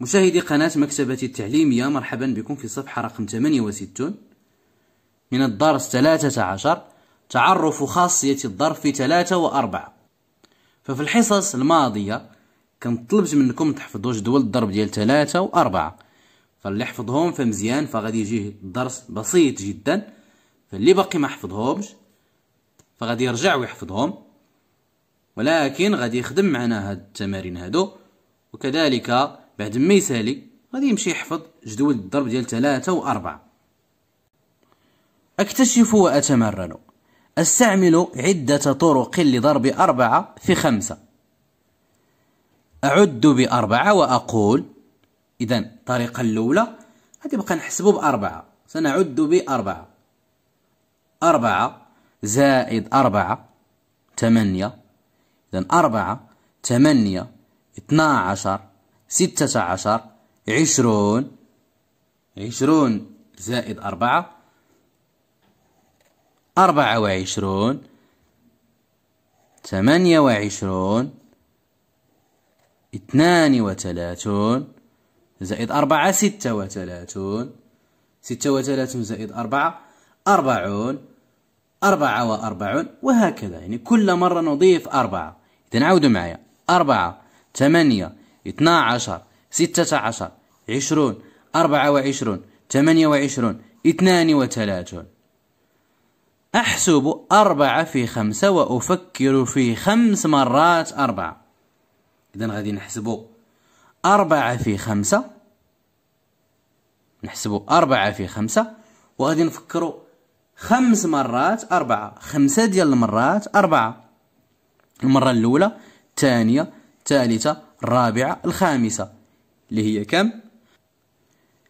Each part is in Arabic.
مشاهدي قناة مكتبتي التعليمية مرحبا بكم في صفحة رقم 68 من الدرس 13 تعرف خاصية الظرف في 3 و 4 ففي الحصص الماضية كنت طلبت منكم تحفظوا جدول الضرب ديال 3 و 4 فاللي حفظهم فمزيان فغادي يجيه الدرس بسيط جدا فاللي باقي ما حفظهمش فغادي يرجع ويحفظهم ولكن غادي يخدم معنا هاد التمارين هادو وكذلك بعد ما يسالي غادي يمشي يحفظ جدول الضرب ديال ثلاثة وأربعة أكتشف وأتمرن أستعمل عدة طرق لضرب أربعة في خمسة أعد بأربعة وأقول إذا الطريقة الأولى نبقى نحسبه بأربعة سنعد بأربعة أربعة زائد أربعة ثمانية إذا أربعة ثمانية اثنا عشر ستة عشر عشرون عشرون زائد أربعة أربعة وعشرون ثمانية وعشرون اثنان وثلاثون زائد أربعة ستة وثلاثون ستة وثلاثون زائد أربعة أربعون أربعة وأربعون وهكذا يعني كل مرة نضيف أربعة إذا عودوا معي أربعة ثمانية اثنا عشر ستة عشر عشرون أربعة وعشرون ثمانية وعشرون اثنان وثلاثون أحسب أربعة في خمسة وأفكر في خمس مرات أربعة إذا غادي نحسبو أربعة في خمسة نحسبو أربعة في خمسة وغادي نفكرو خمس مرات أربعة خمسة ديال المرات أربعة المرة الأولى الثانية الثالثة الرابعة الخامسة اللي هي كم؟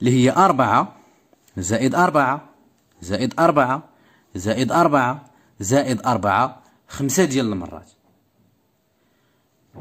اللي هي أربعة زائد أربعة زائد أربعة زائد أربعة زائد أربعة خمسة ديال المرات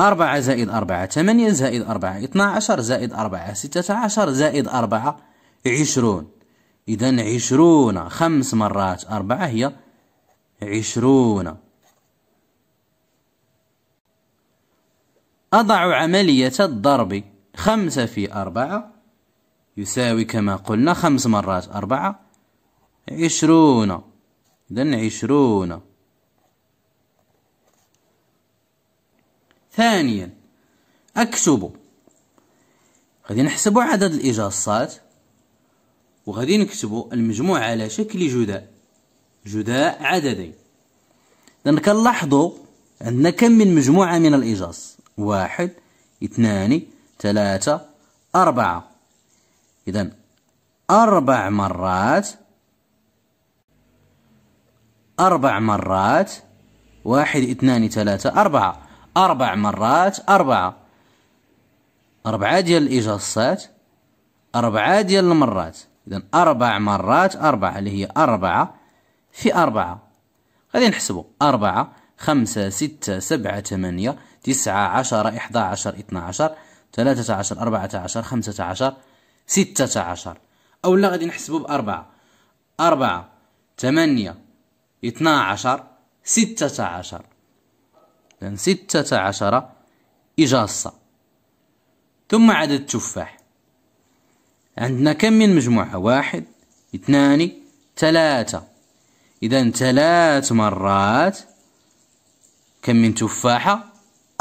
أربعة زائد أربعة ثمانية زائد أربعة اثنا عشر زائد أربعة ستة عشر زائد أربعة عشرون إذا عشرون خمس مرات أربعة هي عشرون أضع عملية الضرب خمسة في أربعة يساوي كما قلنا خمس مرات أربعة عشرون إذن عشرون ثانيا أكتب غادي نحسب عدد الإجاصات وغادي نكتب المجموع على شكل جداء جداء عددين إذن كنلاحظوا عندنا كم من مجموعة من الإجاص واحد اثنان ثلاثة أربعة إذا أربع مرات أربع مرات واحد اثنان ثلاثة أربعة أربع مرات أربعة أربعة ديال الإجاصات أربعة ديال المرات إذا أربع مرات أربعة اللي هي أربعة في أربعة غادي نحسبوا أربعة خمسة ستة سبعة ثمانية تسعة عشر إحدى عشر اثنى عشر ثلاثة عشر أربعة عشر خمسة عشر ستة عشر أو لا غادي نحسبو بأربعة أربعة ثمانية اثنى عشر ستة عشر إذن ستة عشر إجاصة ثم عدد التفاح عندنا كم من مجموعة واحد اثنان ثلاثة إذا ثلاث مرات كم من تفاحة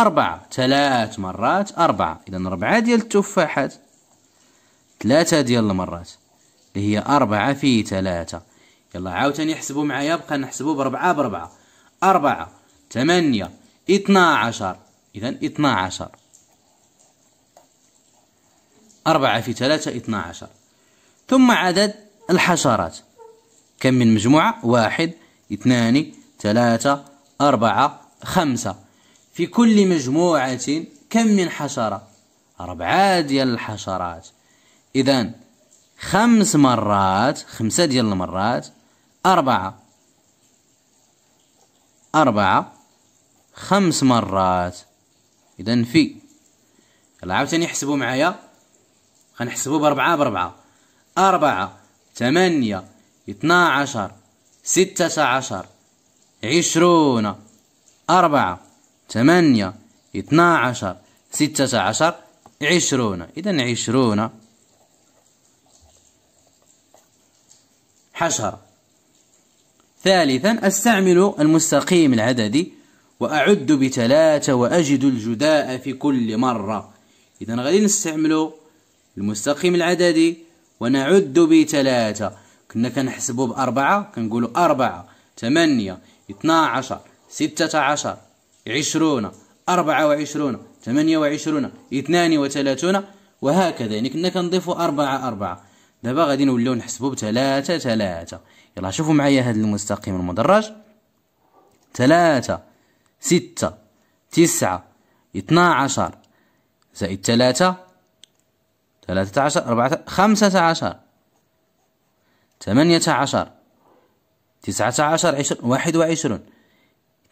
أربعة ثلاث مرات أربعة إذا أربعة ديال التفاحات ثلاثة ديال المرات اللي هي أربعة في ثلاثة يلا عاوتاني حسبوا معايا بقى نحسبوا بربعة بربعة أربعة ثمانية اثنا عشر إذا اثنا عشر أربعة في ثلاثة اثنا عشر ثم عدد الحشرات كم من مجموعة واحد اثنان ثلاثة أربعة خمسة في كل مجموعة كم من حشرة أربعة ديال الحشرات إذا خمس مرات خمسة ديال المرات أربعة أربعة خمس مرات إذا في يلا عاوتاني حسبوا معايا غنحسبوا بربعة بربعة أربعة ثمانية اثنا عشر ستة عشر عشرون أربعة ثمانية اثنا عشر ستة عشر عشرون إذا عشرون حشرة ثالثا أستعمل المستقيم العددي وأعد بثلاثة وأجد الجداء في كل مرة إذا غادي نستعمل المستقيم العددي ونعد بثلاثة كنا كنحسبو بأربعة كنقولو أربعة ثمانية اثنا عشر ستة عشر عشرون أربعة وعشرون ثمانية وعشرون اثنان وثلاثون وهكذا يعني كنا كنضيفوا أربعة أربعة دابا غادي نوليو نحسبو بثلاثة ثلاثة يلا شوفوا معايا هذا المستقيم المدرج ثلاثة ستة تسعة اثنا عشر زائد ثلاثة ثلاثة عشر أربعة خمسة عشر ثمانية عشر تسعة عشر عشر واحد وعشرون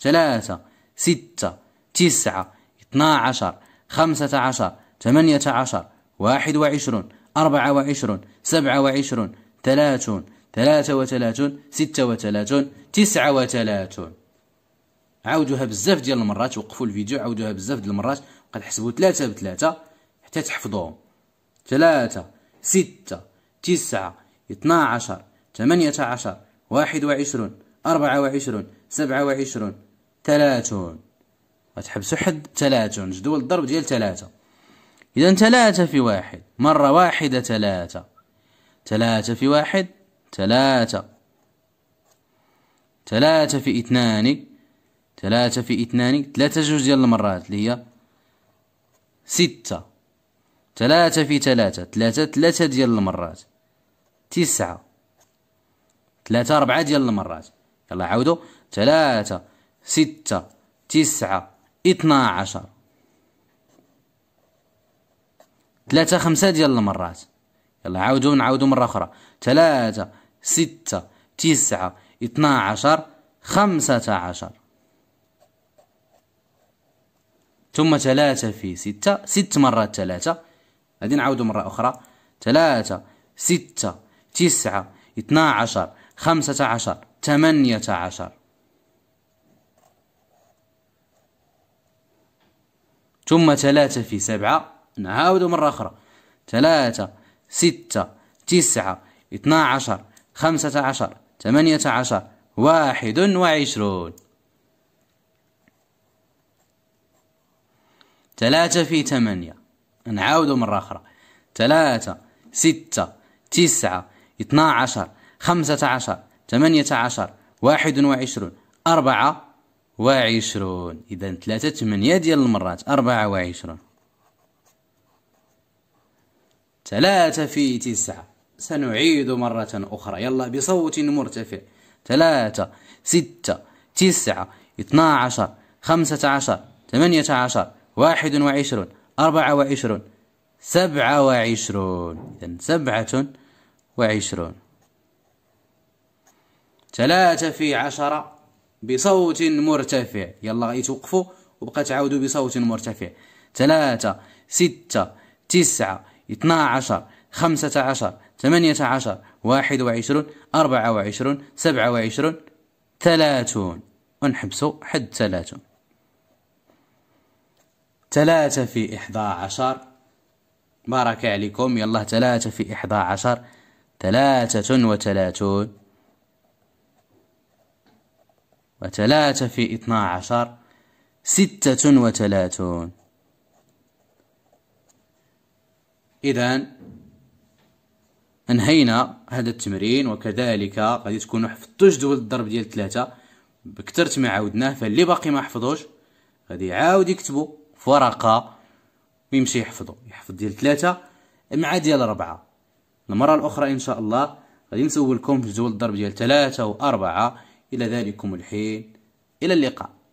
ثلاثة ستة تسعة اثنا عشر خمسة عشر ثمانية عشر واحد وعشرون أربعة وعشرون سبعة وعشرون ثلاثون ثلاثة وثلاثون ستة وثلاثون تسعة وثلاثون عاودوها بزاف ديال المرات وقفوا الفيديو عاودوها بزاف ديال المرات قد حسبوا ثلاثة بثلاثة حتى تحفظوهم ثلاثة ستة تسعة اثنا عشر ثمانية عشر واحد وعشرون أربعة وعشرون سبعة وعشرون ثلاثون غتحبس حد ثلاثون جدول الضرب ديال ثلاثة إذا ثلاثة في واحد مرة واحدة ثلاثة ثلاثة في واحد ثلاثة ثلاثة في اثنان ثلاثة في اثنان ثلاثة جوج ديال المرات اللي هي ستة ثلاثة في ثلاثة ثلاثة ثلاثة ديال المرات تسعة ثلاثة ربعة ديال المرات يلا عاودوا ثلاثة ستة تسعة اثنا عشر ثلاثة خمسة ديال المرات يلا عاودوا نعاودوا مرة أخرى ثلاثة ستة تسعة اثنا عشر خمسة عشر ثم ثلاثة في ستة ست مرات ثلاثة غادي نعاودوا مرة أخرى ثلاثة ستة تسعة اثنا عشر خمسة عشر ثمانية عشر ثم ثلاثة في سبعة نعاود مرة أخرى ثلاثة ستة تسعة اثنا عشر خمسة عشر ثمانية عشر واحد وعشرون ثلاثة في ثمانية نعاود مرة أخرى ثلاثة ستة تسعة اثنا عشر خمسة عشر ثمانية عشر واحد وعشرون أربعة وعشرون إذا ثلاثة ثمانية ديال المرات أربعة وعشرون ثلاثة في تسعة سنعيد مرة أخرى يلا بصوت مرتفع ثلاثة ستة تسعة اثنا عشر خمسة عشر ثمانية عشر واحد وعشرون أربعة وعشرون سبعة وعشرون إذا سبعة وعشرون ثلاثة في عشرة بصوت مرتفع يلا غيتوقفوا وبقى تعاودوا بصوت مرتفع ثلاثة ستة تسعة اثنا عشر خمسة عشر ثمانية عشر واحد وعشرون أربعة وعشرون سبعة وعشرون ثلاثون ونحبسوا حد ثلاثون ثلاثة في إحدى عشر بارك عليكم يلا ثلاثة في إحدى عشر ثلاثة وثلاثون وثلاثة في اثنا عشر ستة وثلاثون إذا انهينا هذا التمرين وكذلك غادي تكونوا حفظتوا جدول الضرب ديال ثلاثة بكثرت ما عاودناه فاللي باقي ما حفظوش غادي يعاود يكتبوا في ورقة ويمشي يحفظوا يحفظ ديال ثلاثة مع ديال ربعة المرة الأخرى إن شاء الله غادي نسولكم في جدول الضرب ديال ثلاثة وأربعة إلى ذلكم الحين إلى اللقاء